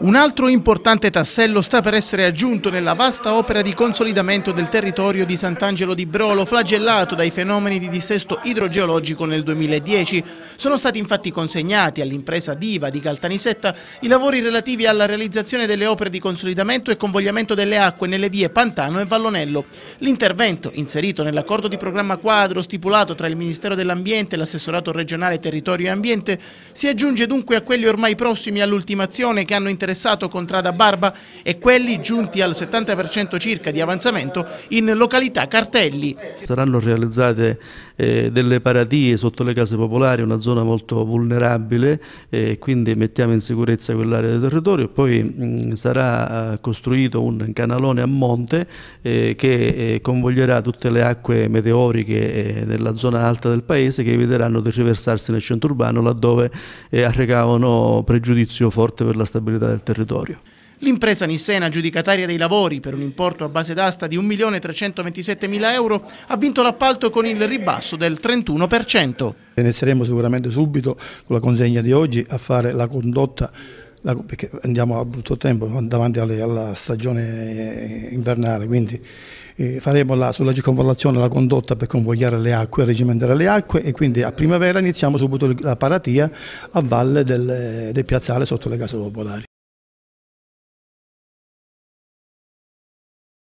Un altro importante tassello sta per essere aggiunto nella vasta opera di consolidamento del territorio di Sant'Angelo di Brolo, flagellato dai fenomeni di dissesto idrogeologico nel 2010. Sono stati infatti consegnati all'impresa Diva di Caltanissetta i lavori relativi alla realizzazione delle opere di consolidamento e convogliamento delle acque nelle vie Pantano e Vallonello. L'intervento, inserito nell'accordo di programma quadro stipulato tra il Ministero dell'Ambiente e l'assessorato regionale Territorio e Ambiente, si aggiunge dunque a quelli ormai prossimi all'ultimazione inflazione che hanno interessato Contrada Barba e quelli giunti al 70% circa di avanzamento in località Cartelli. Saranno realizzate eh, delle paratie sotto le case popolari, una zona molto vulnerabile, eh, quindi mettiamo in sicurezza quell'area del territorio. Poi mh, mm, sarà eh, costruito un canalone a monte eh, che eh, convoglierà tutte le acque meteoriche eh, nella zona alta del paese che eviteranno di riversarsi nel centro urbano laddove arrecavano pregiudizio forte per la la stabilità del territorio. L'impresa Nissena, giudicataria dei lavori per un importo a base d'asta di 1.327.000 euro, ha vinto l'appalto con il ribasso del 31%. Inizieremo sicuramente subito con la consegna di oggi a fare la condotta la, perché andiamo a brutto tempo davanti alle, alla stagione eh, invernale, quindi eh, faremo la, sulla circonvallazione la condotta per convogliare le acque, regimentare le acque e quindi a primavera iniziamo subito la paratia a valle del, eh, del piazzale sotto le case popolari.